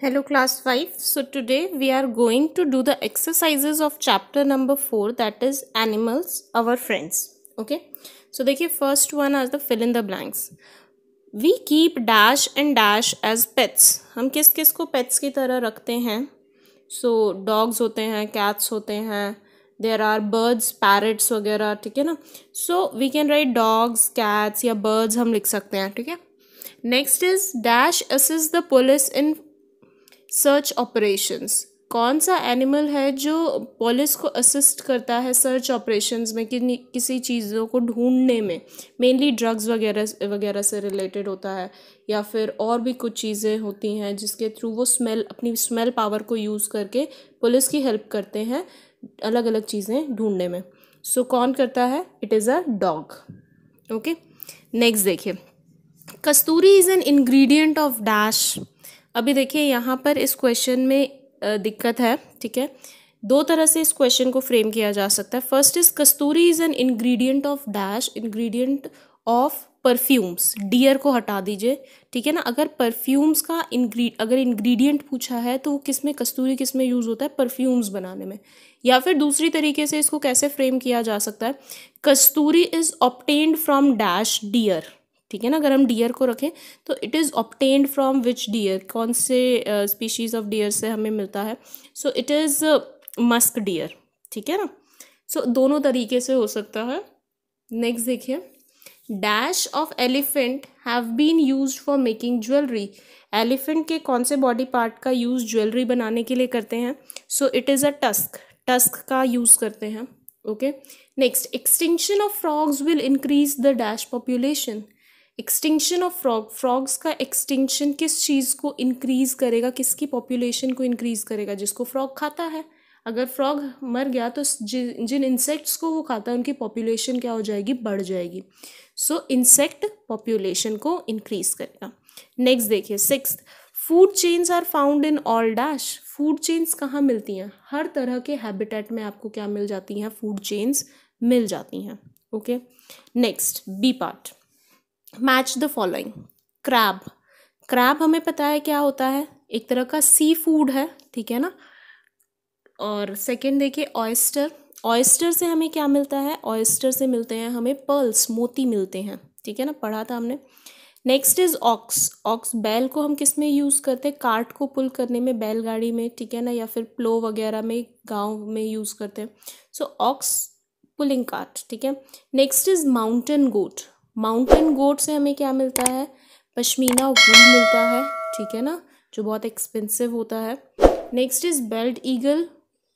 hello class 5 so today we are going to do the exercises of chapter number 4 that is animals our friends okay so देखिए first one as the fill in the blanks we keep dash and dash as pets हम किस किस को pets की तरह रखते हैं so dogs होते हैं cats होते हैं देर आर बर्ड्स पैरट्स वगैरह ठीक है ना so we can write dogs cats या बर्ड्स हम लिख सकते हैं ठीक है next is dash assist the police in search operations कौन सा एनिमल है जो पुलिस को असिस्ट करता है सर्च ऑपरेशंस में कि किसी चीज़ों को ढूंढने में मेनली ड्रग्स वगैरह वगैरह से रिलेटेड होता है या फिर और भी कुछ चीज़ें होती हैं जिसके थ्रू वो स्मेल अपनी स्मेल पावर को यूज़ करके पुलिस की हेल्प करते हैं अलग अलग चीज़ें ढूंढने में सो so, कौन करता है it is a dog okay next देखिए कस्तूरी is an ingredient of dash अभी देखिए यहाँ पर इस क्वेश्चन में दिक्कत है ठीक है दो तरह से इस क्वेश्चन को फ्रेम किया जा सकता है फर्स्ट इज कस्तूरी is an ingredient of dash ingredient of perfumes deer को हटा दीजिए ठीक है ना अगर परफ्यूम्स का इंग्री अगर इंग्रेडिएंट पूछा है तो वो किस में कस्तूरी किस में यूज़ होता है परफ्यूम्स बनाने में या फिर दूसरी तरीके से इसको कैसे फ्रेम किया जा सकता है कस्तूरी is obtained from dash deer ठीक है ना अगर हम डियर को रखें तो it is obtained from which deer कौन से स्पीशीज़ ऑफ डियर से हमें मिलता है so it is musk deer ठीक है ना सो so, दोनों तरीके से हो सकता है नेक्स्ट देखिए dash of elephant have been use for making jewellery elephant के कौन से बॉडी पार्ट का यूज़ ज्वेलरी बनाने के लिए करते हैं so it is a tusk tusk का यूज़ करते हैं okay next extension of frogs will increase the dash population extinction of frog frogs का एक्सटिंक्शन किस चीज़ को इंक्रीज़ करेगा किसकी पॉपुलेशन को इंक्रीज़ करेगा जिसको फ्रॉग खाता है अगर फ्रॉग मर गया तो जिन जिन इंसेक्ट्स को वो खाता है उनकी पॉपुलेशन क्या हो जाएगी बढ़ जाएगी सो इंसेक्ट पॉपुलेशन को इंक्रीज करेगा नेक्स्ट देखिए six food chains are found in all dash food chains कहाँ मिलती हैं हर तरह के हैबिटेट में आपको क्या मिल जाती हैं फूड चेन्स मिल जाती हैं okay next B part match the following crab crab हमें पता है क्या होता है एक तरह का सी फूड है ठीक है ना और सेकेंड देखिए ऑयस्टर ऑयस्टर से हमें क्या मिलता है ऑयस्टर से मिलते हैं हमें पर्ल्स मोती मिलते हैं ठीक है ना पढ़ा था हमने नेक्स्ट इज ऑक्स ऑक्स बैल को हम किस में यूज़ करते हैं कार्ट को पुल करने में बैलगाड़ी में ठीक है ना या फिर प्लो वगैरह में गांव में यूज़ करते हैं सो ऑक्स पुलिंग कार्ट ठीक है next is mountain goat mountain goat से हमें क्या मिलता है पश्मीना वूल मिलता है ठीक है ना जो बहुत एक्सपेंसिव होता है नेक्स्ट इज़ बेल्ट ईगल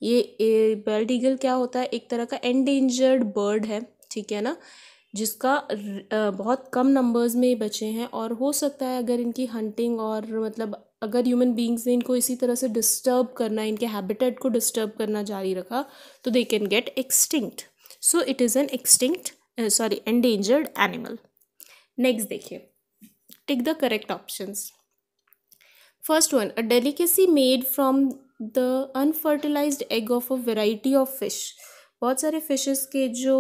ये बेल्ट ईगल क्या होता है एक तरह का एंडेंजर्ड बर्ड है ठीक है ना जिसका बहुत कम नंबर्स में बचे हैं और हो सकता है अगर इनकी हंटिंग और मतलब अगर ह्यूमन बींग्स ने इनको इसी तरह से डिस्टर्ब करना इनके हैबिटेट को डिस्टर्ब करना जारी रखा तो they can get extinct so it is an extinct sorry endangered animal next देखिए tick the correct options first one a delicacy made from the unfertilised egg of a variety of fish बहुत सारे fishes के जो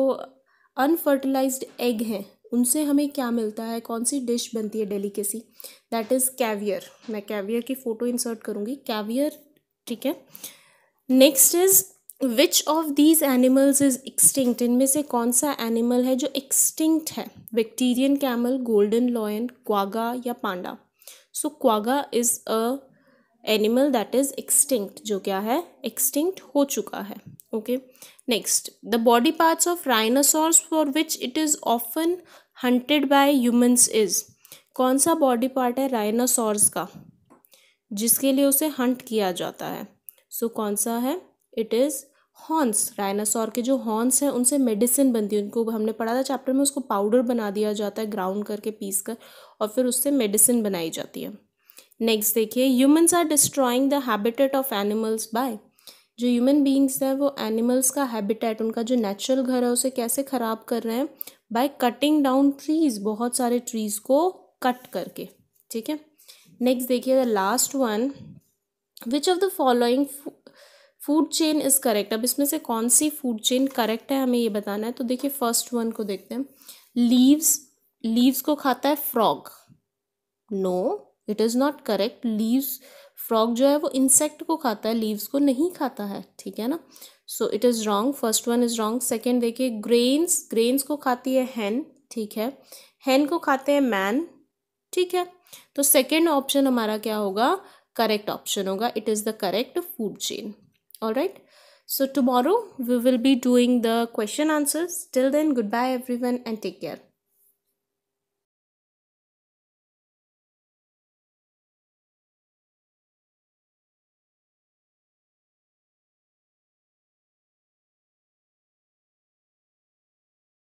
unfertilised egg हैं उनसे हमें क्या मिलता है कौन सी डिश बनती है डेलिकेसी दैट इज़ कैवियर मैं कैवियर की फ़ोटो इंसर्ट करूँगी कैवियर ठीक है next is which of these animals is extinct इनमें से कौन सा एनिमल है जो एक्सटिंक्ट है Victorian camel golden lion quagga या panda so quagga is a animal that is extinct जो क्या है एक्सटिंक्ट हो चुका है okay next the body parts of rhinoceros for which it is often hunted bye humans is कौन सा body part है राइनासोर्स का जिसके लिए उसे हंट किया जाता है सो so, कौन सा है इट इज़ हॉर्न्स डायनासोर के जो हॉर्न्स हैं उनसे मेडिसिन बनती है उनको हमने पढ़ा था चैप्टर में उसको पाउडर बना दिया जाता है ग्राउंड करके पीस कर और फिर उससे मेडिसिन बनाई जाती है नेक्स्ट देखिए humans are destroying the habitat of animals by जो ह्यूमन बींग्स हैं वो एनिमल्स का हैबिटेट उनका जो नेचुरल घर है उसे कैसे ख़राब कर रहे हैं बाय कटिंग डाउन ट्रीज़ बहुत सारे ट्रीज़ को कट करके ठीक है नेक्स्ट देखिए the last one which of the following food chain is correct अब इसमें से कौन सी फूड चेन करेक्ट है हमें ये बताना है तो देखिए फर्स्ट वन को देखते हैं लीव्स लीव्स को खाता है frog no it is not correct leaves frog जो है वो इंसेक्ट को खाता है लीव्स को नहीं खाता है ठीक है ना so it is wrong first one is wrong second देखिए ग्रेन्स ग्रेन्स को खाती है हैन ठीक है हैन को खाते हैं मैन ठीक है तो सेकेंड ऑप्शन हमारा क्या होगा करेक्ट ऑप्शन होगा it is the correct food chain all right so tomorrow we will be doing the question answers till then goodbye everyone and take care